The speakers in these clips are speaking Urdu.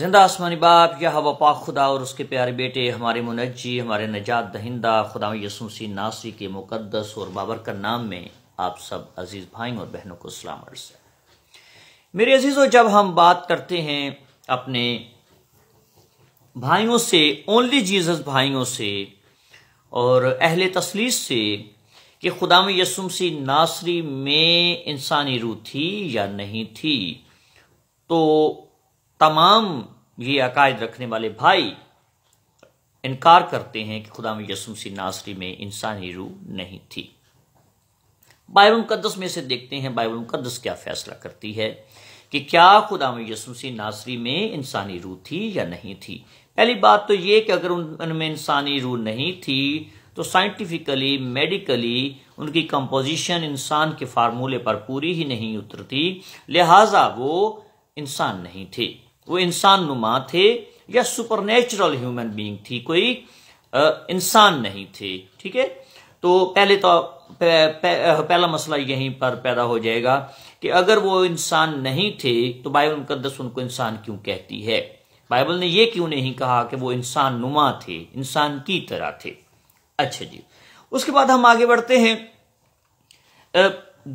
زندہ آسمانی باپ یا ہوا پاک خدا اور اس کے پیارے بیٹے ہمارے منجی ہمارے نجات دہندہ خدا یسوسی ناسی کے مقدس اور بابر کا نام میں آپ سب عزیز بھائیوں اور بہنوں کو سلام عرض ہے میرے عزیزوں جب ہم بات کرتے ہیں اپنے بھائیوں سے اونلی جیزس بھائیوں سے اور اہل تسلیس سے کہ خدا میں سی ناصری میں انسانی روح تھی یا نہیں تھی تو تمام یہ عقائد رکھنے والے بھائی انکار کرتے ہیں کہ خدا میں یسم سی ناصری میں انسانی روح نہیں تھی بائبل مقدس میں سے دیکھتے ہیں بائبل مقدس کیا فیصلہ کرتی ہے کہ کیا خدا یسم سی ناصری میں انسانی روح تھی یا نہیں تھی پہلی بات تو یہ کہ اگر ان میں انسانی روح نہیں تھی تو سائنٹیفکلی میڈیکلی ان کی کمپوزیشن انسان کے فارمولے پر پوری ہی نہیں اترتی لہٰذا وہ انسان نہیں تھے وہ انسان نما تھے یا سپر نیچرل ہیومن بینگ تھی کوئی انسان نہیں تھے ٹھیک ہے تو پہلے تو پہلا مسئلہ یہیں پر پیدا ہو جائے گا کہ اگر وہ انسان نہیں تھے تو بائبل مقدس ان کو انسان کیوں کہتی ہے بائبل نے یہ کیوں نہیں کہا کہ وہ انسان نما تھے انسان کی طرح تھے اچھا جی اس کے بعد ہم آگے بڑھتے ہیں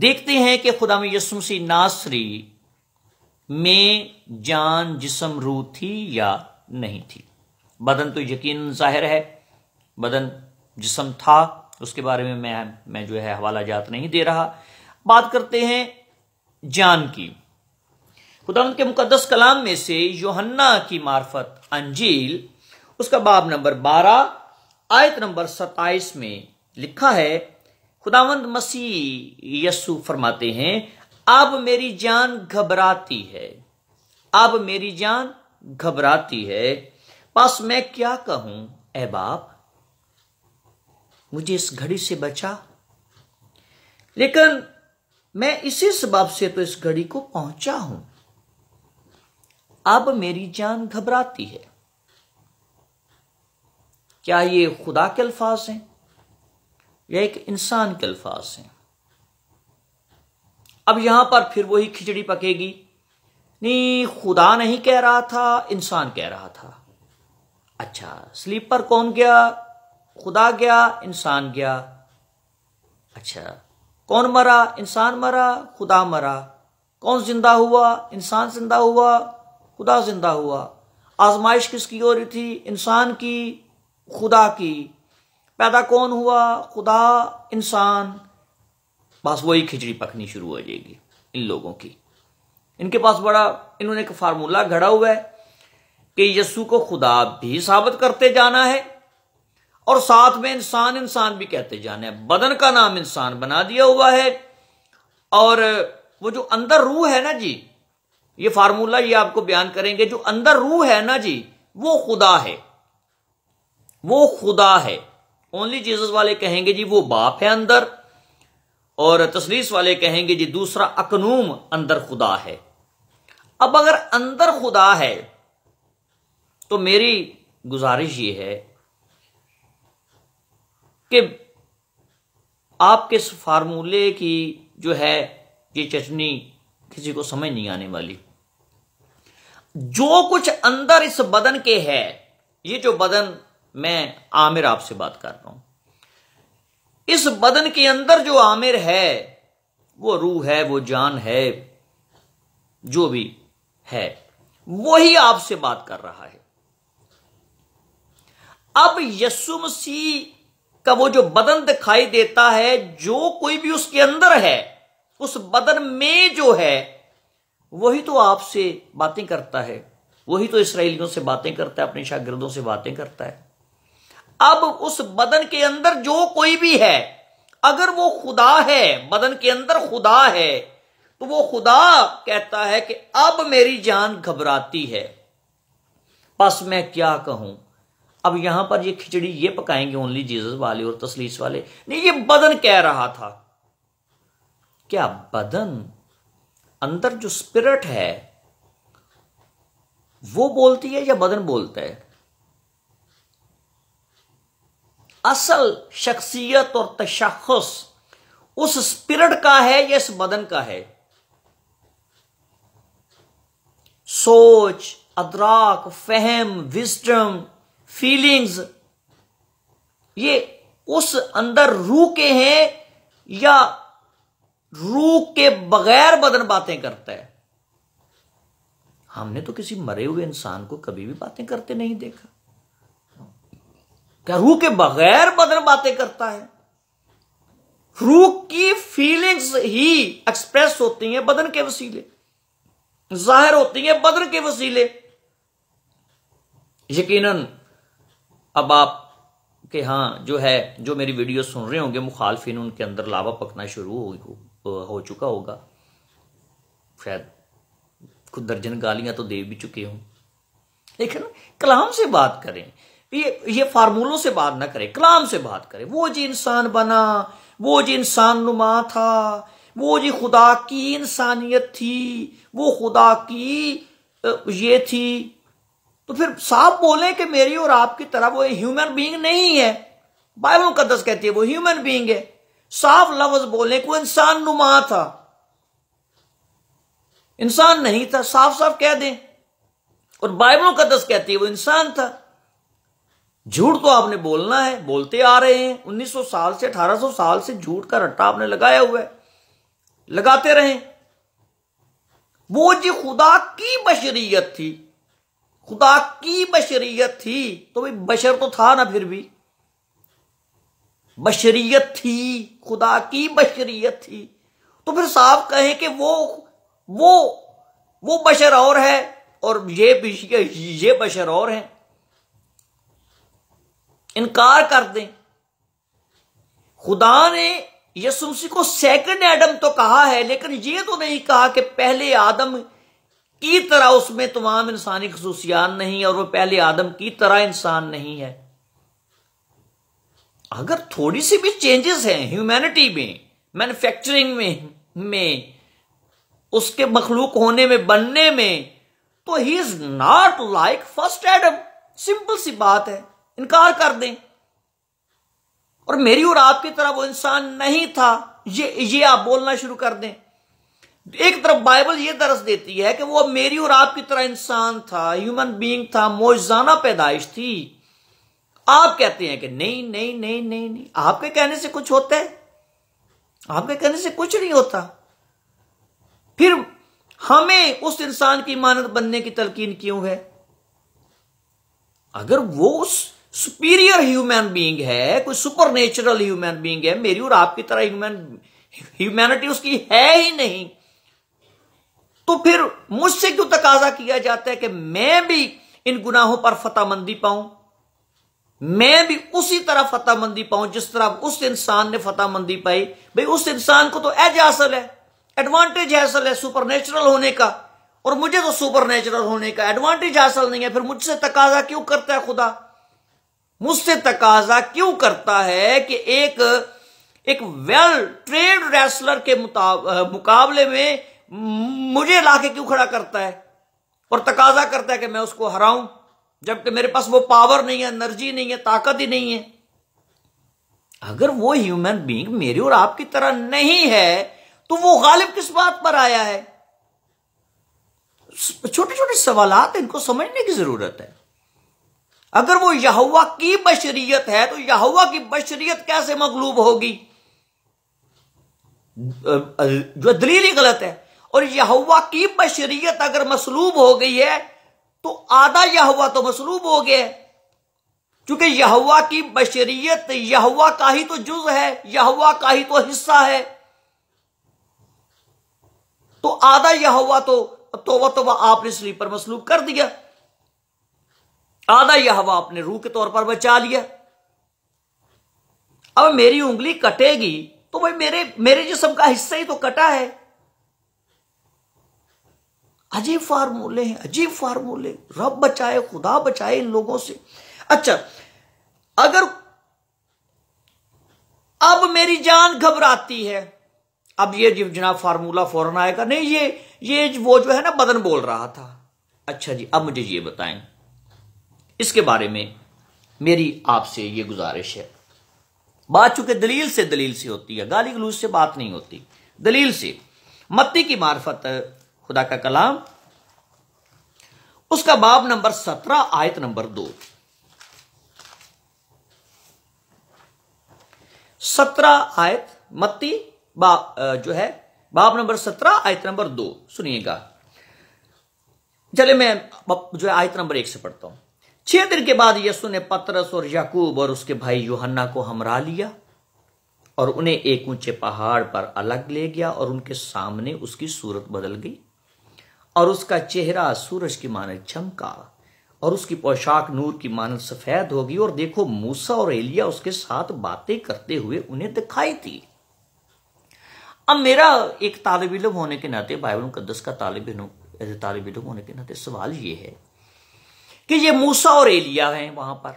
دیکھتے ہیں کہ خدا میں یسمسی ناصری میں جان جسم رو تھی یا نہیں تھی بدن تو یقین ظاہر ہے بدن جسم تھا اس کے بارے میں میں میں جو ہے حوالہ جات نہیں دے رہا بات کرتے ہیں جان کی خدا کے مقدس کلام میں سے یوہنا کی مارفت انجیل اس کا باب نمبر بارہ آیت نمبر ستائیس میں لکھا ہے خداوند مسیح یسو فرماتے ہیں اب میری جان گھبراتی ہے اب میری جان گھبراتی ہے بس میں کیا کہوں اے باپ مجھے اس گھڑی سے بچا لیکن میں اسی سبب سے تو اس گھڑی کو پہنچا ہوں اب میری جان گھبراتی ہے کیا یہ خدا کے الفاظ ہیں یا ایک انسان کے الفاظ ہیں اب یہاں پر پھر وہی کھچڑی پکے گی نہیں خدا نہیں کہہ رہا تھا انسان کہہ رہا تھا اچھا سلیپر کون گیا خدا گیا انسان گیا اچھا کون مرا انسان مرا خدا مرا کون زندہ ہوا انسان زندہ ہوا خدا زندہ ہوا آزمائش کس کی ہو رہی تھی انسان کی خدا کی پیدا کون ہوا خدا انسان وہی کھچڑی پکنی شروع ہو جائے گی ان لوگوں کی ان کے پاس بڑا انہوں نے ایک فارمولہ گھڑا ہوا ہے کہ یسو کو خدا بھی ثابت کرتے جانا ہے اور ساتھ میں انسان انسان بھی کہتے جانا ہے بدن کا نام انسان بنا دیا ہوا ہے اور وہ جو اندر روح ہے نا جی یہ فارمولہ یہ آپ کو بیان کریں گے جو اندر روح ہے نا جی وہ خدا ہے وہ خدا ہے اونلی جیزس والے کہیں گے جی وہ باپ ہے اندر اور تصویس والے کہیں گے جی دوسرا اکنوم اندر خدا ہے اب اگر اندر خدا ہے تو میری گزارش یہ ہے کہ آپ کے اس فارمولے کی جو ہے یہ چٹنی کسی کو سمجھ نہیں آنے والی جو کچھ اندر اس بدن کے ہے یہ جو بدن میں عامر آپ سے بات کر رہا ہوں اس بدن کے اندر جو عامر ہے وہ روح ہے وہ جان ہے جو بھی ہے وہی آپ سے بات کر رہا ہے اب یسو مسیح کا وہ جو بدن دکھائی دیتا ہے جو کوئی بھی اس کے اندر ہے اس بدن میں جو ہے وہی تو آپ سے باتیں کرتا ہے وہی تو اسرائیلیوں سے باتیں کرتا ہے اپنے شاگردوں سے باتیں کرتا ہے اب اس بدن کے اندر جو کوئی بھی ہے اگر وہ خدا ہے بدن کے اندر خدا ہے تو وہ خدا کہتا ہے کہ اب میری جان گھبراتی ہے بس میں کیا کہوں اب یہاں پر یہ کھچڑی یہ پکائیں گے اونلی جیزس والے اور تسلیس والے نہیں یہ بدن کہہ رہا تھا کیا بدن اندر جو اسپرٹ ہے وہ بولتی ہے یا بدن بولتا ہے اصل شخصیت اور تشخص اس اسپرٹ کا ہے یا اس بدن کا ہے سوچ ادراک فہم وزڈم فیلنگز یہ اس اندر رو کے ہیں یا رو کے بغیر بدن باتیں کرتا ہے ہم نے تو کسی مرے ہوئے انسان کو کبھی بھی باتیں کرتے نہیں دیکھا روح کے بغیر بدر باتیں کرتا ہے روح کی فیلنگز ہی ایکسپریس ہوتی ہیں بدن کے وسیلے ظاہر ہوتی ہیں بدن کے وسیلے یقیناً اب آپ کے ہاں جو ہے جو میری ویڈیو سن رہے ہوں گے مخالفین ان کے اندر لاوا پکنا شروع ہو چکا ہوگا شاید درجن گالیاں تو دے بھی چکے ہوں لیکن کلام سے بات کریں یہ فارمولوں سے بات نہ کرے کلام سے بات کرے وہ جی انسان بنا وہ جی انسان نما تھا وہ جی خدا کی انسانیت تھی وہ خدا کی یہ تھی تو پھر صاف بولیں کہ میری اور آپ کی طرح وہ ہیومن بینگ نہیں ہے بائبل مقدس کہتی ہے وہ ہیومن بینگ ہے صاف لفظ بولیں کہ وہ انسان نما تھا انسان نہیں تھا صاف صاف کہہ دیں اور بائبلوں مقدس کہتی ہے وہ انسان تھا جھوٹ تو آپ نے بولنا ہے بولتے آ رہے ہیں انیس سو سال سے اٹھارہ سو سال سے جھوٹ کا رٹا آپ نے لگایا ہوا ہے لگاتے رہے وہ جی خدا کی بشریت تھی خدا کی بشریت تھی تو بھائی بشر تو تھا نا پھر بھی بشریت تھی خدا کی بشریت تھی تو پھر صاحب کہیں کہ وہ بشر اور ہے اور یہ بشر اور ہیں انکار کر دیں خدا نے یسوسی کو سیکنڈ ایڈم تو کہا ہے لیکن یہ تو نہیں کہا کہ پہلے آدم کی طرح اس میں تمام انسانی خصوصیات نہیں اور وہ پہلے آدم کی طرح انسان نہیں ہے اگر تھوڑی سی بھی چینجز ہیں ہیومینٹی میں مینوفیکچرنگ میں اس کے مخلوق ہونے میں بننے میں تو ہی is not like first Adam simple سی بات ہے انکار کر دیں اور میری اور آپ کی طرح وہ انسان نہیں تھا یہ یہ آپ بولنا شروع کر دیں ایک طرف بائبل یہ درس دیتی ہے کہ وہ میری اور آپ کی طرح انسان تھا ہیومن بینگ تھا موزانہ پیدائش تھی آپ کہتے ہیں کہ نہیں نہیں آپ کے کہنے سے کچھ ہوتا ہے آپ کے کہنے سے کچھ نہیں ہوتا پھر ہمیں اس انسان کی امانت بننے کی تلقین کیوں ہے اگر وہ اس سپیریئر ہیومن بینگ ہے کوئی سپر نیچرل ہیومین بینگ ہے میری اور آپ کی طرح ہیومین ہیومینٹی اس کی ہے ہی نہیں تو پھر مجھ سے کیوں تقاضا کیا جاتا ہے کہ میں بھی ان گناہوں پر فتح مندی پاؤں میں بھی اسی طرح فتح مندی پاؤں جس طرح اس انسان نے فتح مندی پائی بھائی اس انسان کو تو ایج حاصل ہے ایڈوانٹیج حاصل ہے سپر نیچرل ہونے کا اور مجھے تو سپر نیچرل ہونے کا ایڈوانٹیج حاصل نہیں ہے پھر مجھ سے تقاضا کیوں کرتا ہے خدا مجھ سے تقاضا کیوں کرتا ہے کہ ایک ایک ویل ٹرینڈ ریسلر کے مقابلے میں مجھے لا کے کیوں کھڑا کرتا ہے اور تقاضا کرتا ہے کہ میں اس کو ہراؤں جبکہ میرے پاس وہ پاور نہیں ہے انرجی نہیں ہے طاقت ہی نہیں ہے اگر وہ ہیومن بینگ میری اور آپ کی طرح نہیں ہے تو وہ غالب کس بات پر آیا ہے چھوٹے چھوٹے سوالات ان کو سمجھنے کی ضرورت ہے اگر وہ یہوا کی بشریت ہے تو یہوا کی بشریت کیسے مغلوب ہوگی جو دلیل ہی غلط ہے اور یہوا کی بشریت اگر مسلوب ہو گئی ہے تو آدھا یہ تو مصلوب ہو گیا چونکہ یہوا کی بشریت یہ کا ہی تو جز ہے یہ کا ہی تو حصہ ہے تو آدھا یہ توبہ توبہ آپ نے سلیپر مسلوب کر دیا آدھا یہ ہوا آپ نے روح کے طور پر بچا لیا اب میری انگلی کٹے گی تو بھائی میرے میرے جسم کا حصہ ہی تو کٹا ہے عجیب فارمولے ہیں عجیب فارمولے رب بچائے خدا بچائے ان لوگوں سے اچھا اگر اب میری جان گھبراتی ہے اب یہ جناب فارمولا فوراً آئے گا نہیں یہ یہ وہ جو ہے نا بدن بول رہا تھا اچھا جی اب مجھے یہ بتائیں اس کے بارے میں میری آپ سے یہ گزارش ہے بات چونکہ دلیل سے دلیل سے ہوتی ہے گالی گلوز سے بات نہیں ہوتی دلیل سے متی کی معرفت خدا کا کلام اس کا باب نمبر سترہ آیت نمبر دو سترہ آیت متی جو ہے باب نمبر سترہ آیت نمبر دو سنیے گا چلے میں جو ہے آیت نمبر ایک سے پڑھتا ہوں چھ دن کے بعد یسو نے پترس اور یعقوب اور اس کے بھائی یوہنا کو ہمراہ لیا اور انہیں ایک اونچے پہاڑ پر الگ لے گیا اور ان کے سامنے اس کی صورت بدل گئی اور اس کا چہرہ سورج کی مانت چمکا اور اس کی پوشاک نور کی مانت سفید ہو گئی اور دیکھو موسا اور ایلیا اس کے ساتھ باتیں کرتے ہوئے انہیں دکھائی تھی اب میرا ایک طالب علم ہونے کے ناطے بائبل قدس کا طالب علم طالب علم ہونے کے ناطے سوال یہ ہے کہ یہ موسا اور ایلیا ہیں وہاں پر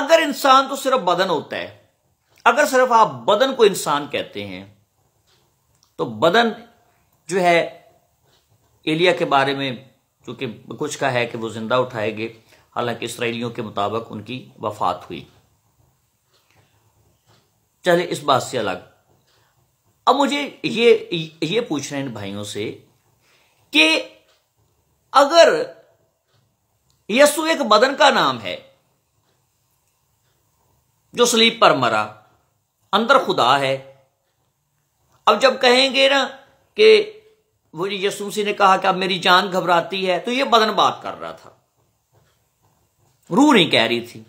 اگر انسان تو صرف بدن ہوتا ہے اگر صرف آپ بدن کو انسان کہتے ہیں تو بدن جو ہے ایلیا کے بارے میں چونکہ کچھ کا ہے کہ وہ زندہ اٹھائے گے حالانکہ اسرائیلیوں کے مطابق ان کی وفات ہوئی چلے اس بات سے الگ اب مجھے یہ یہ پوچھ رہے ہیں بھائیوں سے کہ اگر یسو ایک بدن کا نام ہے جو سلیپ پر مرا اندر خدا ہے اب جب کہیں گے نا کہ وہ جی یسوسی نے کہا کہ اب میری جان گھبراتی ہے تو یہ بدن بات کر رہا تھا روح نہیں کہہ رہی تھی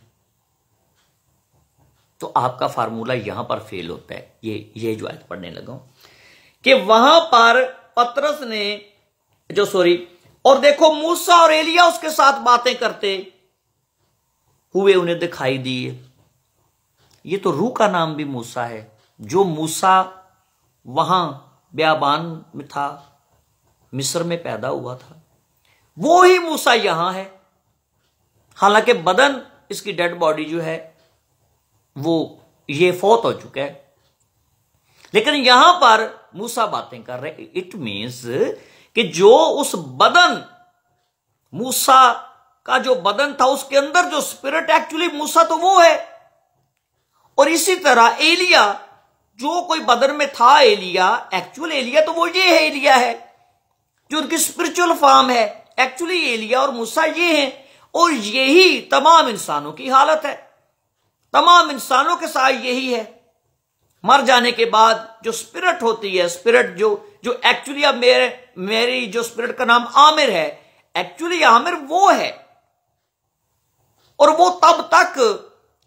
تو آپ کا فارمولا یہاں پر فیل ہوتا ہے یہ یہ جو جوائز پڑھنے لگا کہ وہاں پر پترس نے جو سوری اور دیکھو موسا اور ایلیا اس کے ساتھ باتیں کرتے ہوئے انہیں دکھائی دیے یہ تو روح کا نام بھی موسا ہے جو موسا وہاں بیابان میں تھا مصر میں پیدا ہوا تھا وہی موسا یہاں ہے حالانکہ بدن اس کی ڈیڈ باڈی جو ہے وہ یہ فوت ہو چکا ہے لیکن یہاں پر موسا باتیں کر رہے اٹ مینس کہ جو اس بدن موسا کا جو بدن تھا اس کے اندر جو اسپرٹ ایکچولی موسا تو وہ ہے اور اسی طرح ایلیا جو کوئی بدن میں تھا ایلیا ایکچوئل ایلیا تو وہ یہ ہے ایلیا ہے جو ان کی اسپرچل فارم ہے ایکچولی ایلیا اور موسا یہ ہیں اور یہی تمام انسانوں کی حالت ہے تمام انسانوں کے ساتھ یہی ہے مر جانے کے بعد جو اسپرٹ ہوتی ہے اسپرٹ جو جو ایکچولی اب میرے میری جو اسپرٹ کا نام عامر ہے ایکچولی عامر وہ ہے اور وہ تب تک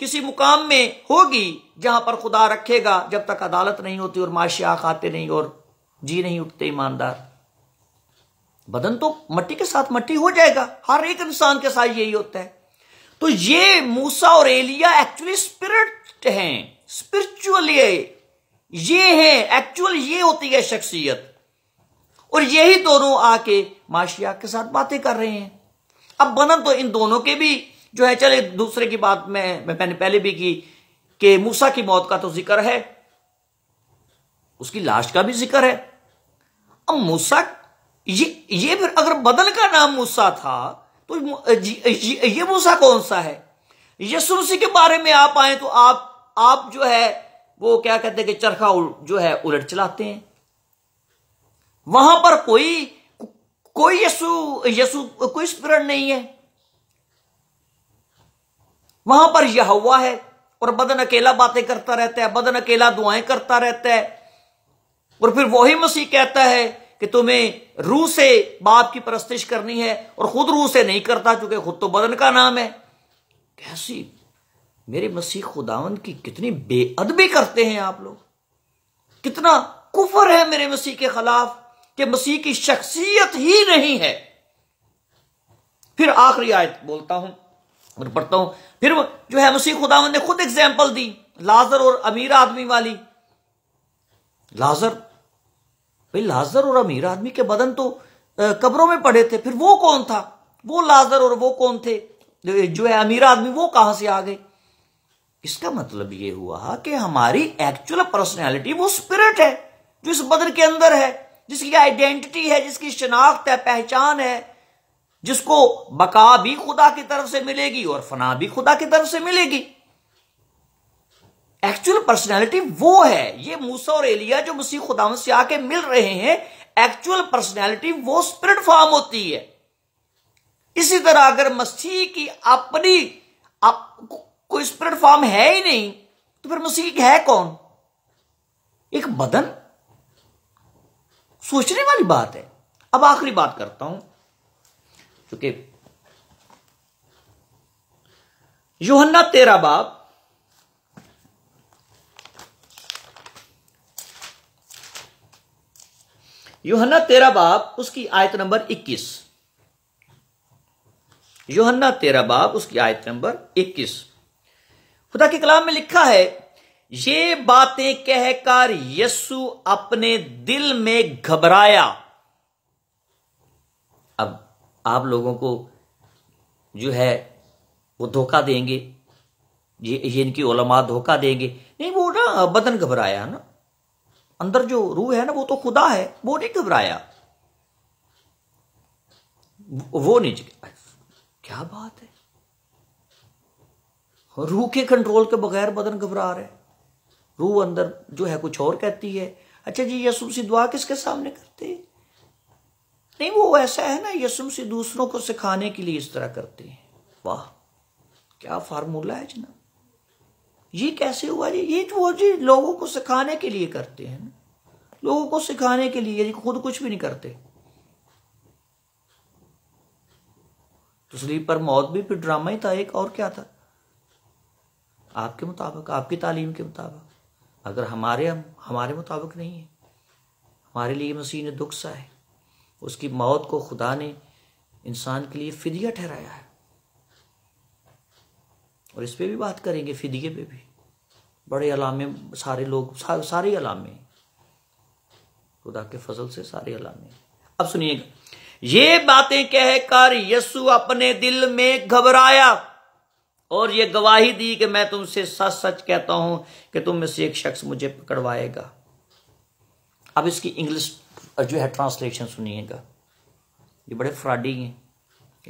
کسی مقام میں ہوگی جہاں پر خدا رکھے گا جب تک عدالت نہیں ہوتی اور معاشیا آتے نہیں اور جی نہیں اٹھتے ایماندار بدن تو مٹی کے ساتھ مٹی ہو جائے گا ہر ایک انسان کے ساتھ یہی ہوتا ہے تو یہ موسا اور ایلیا ایکچولی اسپرٹ ہیں اسپرچولی یہ ہے ایکچول یہ ہوتی ہے شخصیت اور یہی دونوں آ کے معاشیات کے ساتھ باتیں کر رہے ہیں اب بنا تو ان دونوں کے بھی جو ہے چلے دوسرے کی بات میں میں نے پہلے بھی کی کہ موسا کی موت کا تو ذکر ہے اس کی لاش کا بھی ذکر ہے اب موسا یہ پھر اگر بدل کا نام موسا تھا تو یہ موسا کون سا ہے یسوسی کے بارے میں آپ آئیں تو آپ آپ جو ہے وہ کیا کہتے ہیں کہ چرخا جو ہے الٹ چلاتے ہیں وہاں پر کوئی کوئی یسو یسو کوئی اسپرٹ نہیں ہے وہاں پر یہ ہوا ہے اور بدن اکیلا باتیں کرتا رہتا ہے بدن اکیلا دعائیں کرتا رہتا ہے اور پھر وہی مسیح کہتا ہے کہ تمہیں روح سے باپ کی پرستش کرنی ہے اور خود روح سے نہیں کرتا چونکہ خود تو بدن کا نام ہے کیسی میرے مسیح خداون کی کتنی بے ادبی کرتے ہیں آپ لوگ کتنا کفر ہے میرے مسیح کے خلاف کہ مسیح کی شخصیت ہی نہیں ہے پھر آخری آیت بولتا ہوں اور پڑھتا ہوں پھر جو ہے مسیح خداون نے خود اگزامپل دی لازر اور امیر آدمی والی لازر بھائی لازر اور امیر آدمی کے بدن تو قبروں میں پڑے تھے پھر وہ کون تھا وہ لازر اور وہ کون تھے جو ہے امیر آدمی وہ کہاں سے آ گئے اس کا مطلب یہ ہوا کہ ہماری ایکچوئل پرسنالٹی وہ اسپرٹ ہے جو اس بدر کے اندر ہے جس کی آئیڈینٹی ہے جس کی شناخت ہے پہچان ہے جس کو بقا بھی خدا کی طرف سے ملے گی اور فنا بھی خدا کی طرف سے ملے گی ایکچوئل پرسنالٹی وہ ہے یہ موسا اور ایلیا جو مسیح خدا سے آ کے مل رہے ہیں ایکچوئل پرسنالٹی وہ اسپرٹ فارم ہوتی ہے اسی طرح اگر مسیح کی اپنی کوئی اسپرٹ فارم ہے ہی نہیں تو پھر مسیح ہے کون ایک بدن سوچنے والی بات ہے اب آخری بات کرتا ہوں چونکہ یوہنا تیرا باپ یوہنا تیرا باپ اس کی آیت نمبر اکیس یوہنا تیرا باپ اس کی آیت نمبر اکیس خدا کے کلام میں لکھا ہے یہ باتیں کہہ کر یسو اپنے دل میں گھبرایا اب آپ لوگوں کو جو ہے وہ دھوکہ دیں گے یہ ان کی علماء دھوکہ دیں گے نہیں وہ نا بدن گھبرایا نا اندر جو روح ہے نا وہ تو خدا ہے وہ نہیں گھبرایا وہ نہیں کیا بات ہے روح کے کنٹرول کے بغیر بدن گھبرا رہے روح اندر جو ہے کچھ اور کہتی ہے اچھا جی یسوم سی دعا کس کے سامنے کرتے نہیں وہ ایسا ہے نا یسوم سی دوسروں کو سکھانے کے لیے اس طرح کرتے ہیں واہ کیا فارمولہ ہے جناب یہ کیسے ہوا جی یہ جو وہ جی لوگوں کو سکھانے کے لیے کرتے ہیں نا لوگوں کو سکھانے کے لیے جی، خود کچھ بھی نہیں کرتے پر موت بھی پھر ڈرامہ ہی تھا ایک اور کیا تھا آپ کے مطابق آپ کی تعلیم کے مطابق اگر ہمارے ہمارے مطابق نہیں ہے ہمارے لیے نے دکھ سا ہے اس کی موت کو خدا نے انسان کے لیے فدیہ ٹھہرایا ہے اور اس پہ بھی بات کریں گے فدیے پہ بھی بڑے علامے سارے لوگ سارے علامے خدا کے فضل سے سارے علامے اب سنیے گا یہ باتیں کہہ کر یسو اپنے دل میں گھبرایا اور یہ گواہی دی کہ میں تم سے سچ سچ کہتا ہوں کہ تم میں سے ایک شخص مجھے پکڑوائے گا اب اس کی انگلش جو ہے ٹرانسلیشن سنیے گا یہ بڑے فراڈی ہیں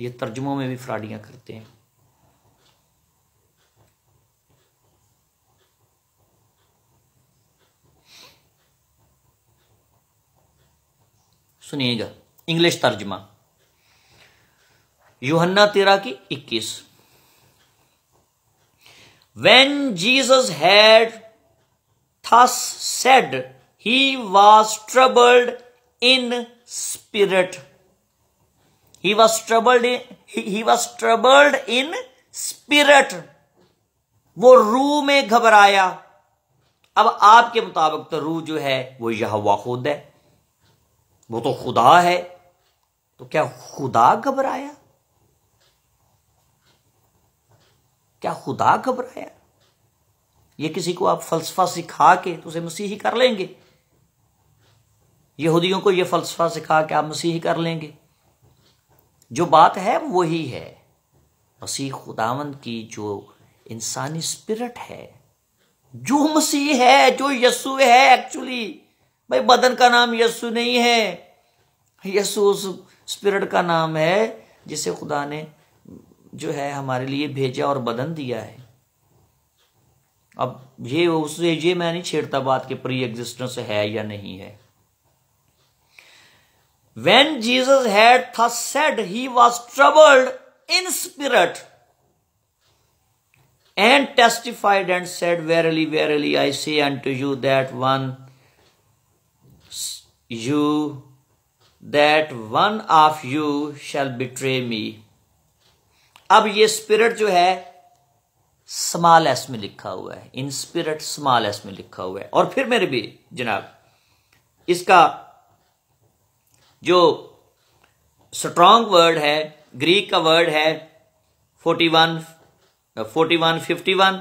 یہ ترجموں میں بھی فراڈیاں کرتے ہیں سنیے گا انگلش ترجمہ یوہنا تیرا تیرہ کی اکیس when Jesus had thus said he was troubled in spirit he was troubled he was troubled in spirit وہ رو میں گھبرایا اب آپ کے مطابق تو روح جو ہے وہ یہ خود ہے وہ تو خدا ہے تو کیا خدا گھبرایا کیا خدا گھبرایا یہ کسی کو آپ فلسفہ سکھا کے تو اسے مسیحی کر لیں گے یہودیوں کو یہ فلسفہ سکھا کے آپ مسیحی کر لیں گے جو بات ہے وہی ہے مسیح خداون کی جو انسانی اسپرٹ ہے جو مسیح ہے جو یسو ہے ایکچولی بھائی بدن کا نام یسو نہیں ہے یسو اس اسپرٹ کا نام ہے جسے خدا نے جو ہے ہمارے لیے بھیجا اور بدن دیا ہے اب یہ اس یہ میں نہیں چھیڑتا بات کہ پری ایگزٹنس ہے یا نہیں ہے when Jesus had thus said he was troubled in spirit and testified and said verily verily I say and to you that one you that one of you shall betray me اب یہ اسپرٹ جو ہے سمال ایس میں لکھا ہوا ہے ان اسپرٹ سمال ایس میں لکھا ہوا ہے اور پھر میرے بھی جناب اس کا جو اسٹرانگ ورڈ ہے گریک کا ورڈ ہے forty one forty one fifty one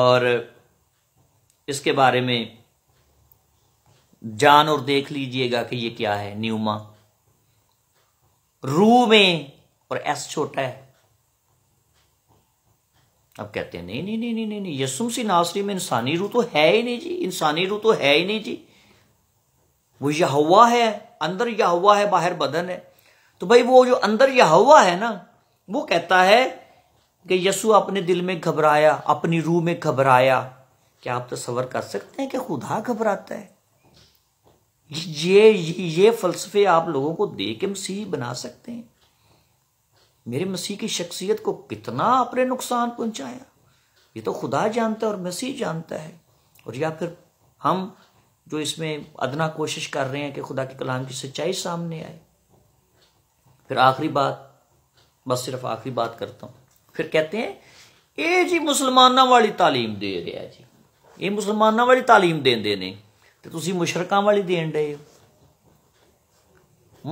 اور اس کے بارے میں جان اور دیکھ لیجئے گا کہ یہ کیا ہے نیوما رو میں اور ایس چھوٹا ہے اب کہتے ہیں نہیں نہیں نہیں نہیں یسو سی ناصری میں انسانی روح تو ہے ہی نہیں جی انسانی روح تو ہے ہی نہیں جی وہ یہ ہے اندر یا ہوا ہے باہر بدن ہے تو بھائی وہ جو اندر یہ ہوا ہے نا وہ کہتا ہے کہ یسو اپنے دل میں گھبرایا اپنی روح میں گھبرایا کیا آپ تصور کر سکتے ہیں کہ خدا گھبراتا ہے یہ فلسفے آپ لوگوں کو دے کے مسیح بنا سکتے ہیں میرے مسیح کی شخصیت کو کتنا اپنے نقصان پہنچایا یہ تو خدا جانتا ہے اور مسیح جانتا ہے اور یا پھر ہم جو اس میں ادنا کوشش کر رہے ہیں کہ خدا کے کلام کی سچائی سامنے آئے پھر آخری بات بس صرف آخری بات کرتا ہوں پھر کہتے ہیں اے جی مسلمانوں والی تعلیم دے رہے جی یہ مسلمانوں والی تعلیم دے نے تو تھی مشرقہ والی دین رہے ہو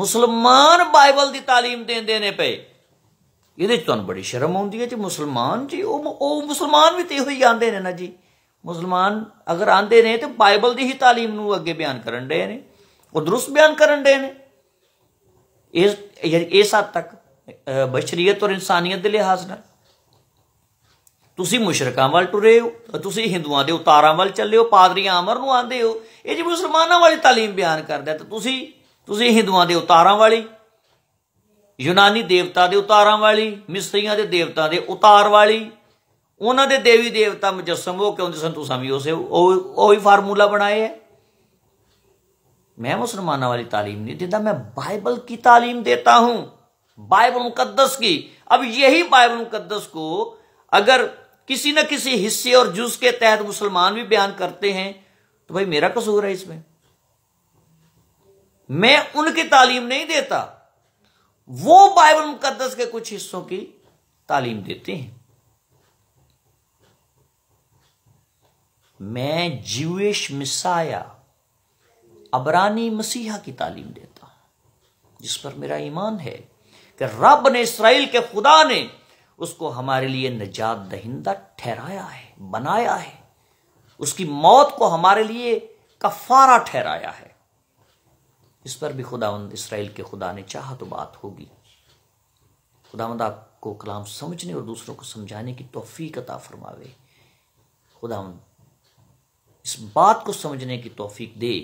مسلمان بائبل دی تعلیم دے دینے پہ ਇਹਦੇ ਚ ਤੁਹਾਨੂੰ ਬੜੀ ਸ਼ਰਮ ਆਉਂਦੀ ਹੈ ਜੀ ਮੁਸਲਮਾਨ ਜੀ ਉਹ ਉਹ ਮੁਸਲਮਾਨ ਵੀ ਤੇ ਇਹੋ ਹੀ ਆਂਦੇ ਨੇ ਨਾ ਜੀ ਮੁਸਲਮਾਨ ਅਗਰ ਆਂਦੇ ਨੇ ਤੇ ਬਾਈਬਲ ਦੀ ਹੀ تعلیم ਨੂੰ ਅੱਗੇ ਬਿਆਨ ਕਰਨ ਦੇ ਨੇ ਉਹ ਦਰੁਸਤ ਬਿਆਨ ਕਰਨ ਦੇ ਨੇ ਇਸ ਇਸ ਹੱਦ ਤੱਕ ਬਸ਼ਰੀਅਤ ਔਰ ਇਨਸਾਨੀਅਤ ਦੇ ਲਿਹਾਜ਼ ਨਾਲ ਤੁਸੀਂ ਮੁਸ਼ਰਕਾਂ ਵੱਲ ਟੁਰੇ ਹੋ ਤੁਸੀਂ ਹਿੰਦੂਆਂ ਦੇ ਉਤਾਰਾਂ ਵੱਲ ਚੱਲੇ ਹੋ ਪਾਦਰੀ ਆਮਰ ਨੂੰ ਆਂਦੇ ਹੋ ਇਹ ਜੀ ਮੁਸਲਮਾਨਾਂ ਵਾਲੀ تعلیم ਬਿਆਨ ਕਰਦਾ ਤੇ ਤੁਸੀਂ ਤੁਸੀਂ ਹਿੰਦੂਆਂ ਦੇ ਉਤਾਰਾਂ ਵਾਲੀ یونانی دیوتا اتارا والی دے دیوتا اتار والی انہ دے دیوی دیوتا مجسم وہ کہ فارمولہ ہیں میں مسلمانہ والی تعلیم نہیں دیتا میں بائبل کی تعلیم دیتا ہوں بائبل مقدس کی اب یہی بائبل مقدس کو اگر کسی نہ کسی حصے اور جز کے تحت مسلمان بھی بیان کرتے ہیں تو بھائی میرا قصور ہے اس میں میں ان کی تعلیم نہیں دیتا وہ بائبل مقدس کے کچھ حصوں کی تعلیم دیتے ہیں میں جیوش مسایا ابرانی مسیحا کی تعلیم دیتا ہوں جس پر میرا ایمان ہے کہ رب نے اسرائیل کے خدا نے اس کو ہمارے لیے نجات دہندہ ٹھہرایا ہے بنایا ہے اس کی موت کو ہمارے لیے کفارہ ٹھہرایا ہے اس پر بھی خدا اسرائیل کے خدا نے چاہا تو بات ہوگی خدا مند آپ کو کلام سمجھنے اور دوسروں کو سمجھانے کی توفیق عطا فرماوے خدا اس بات کو سمجھنے کی توفیق دے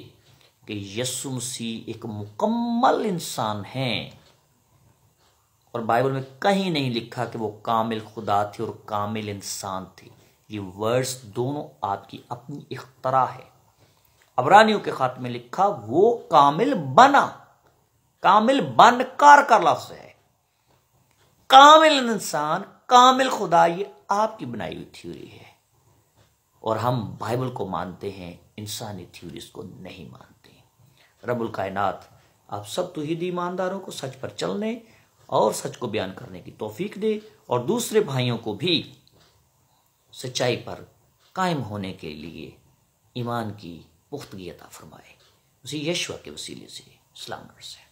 کہ یسو مسیح ایک مکمل انسان ہیں اور بائبل میں کہیں نہیں لکھا کہ وہ کامل خدا تھے اور کامل انسان تھے یہ ورڈز دونوں آپ کی اپنی اختراع ہے ابرانیوں کے خط میں لکھا وہ کامل بنا کامل بن کار کا لفظ ہے کامل انسان کامل خدا یہ آپ کی بنائی ہوئی تھیوری ہے اور ہم بائبل کو مانتے ہیں انسانی تھیوریز کو نہیں مانتے ہیں. رب الکائنات آپ سب توحید ایمانداروں کو سچ پر چلنے اور سچ کو بیان کرنے کی توفیق دے اور دوسرے بھائیوں کو بھی سچائی پر قائم ہونے کے لیے ایمان کی پختگی عطا فرمائے اسی یشوا کے وسیلے سے اسلام سے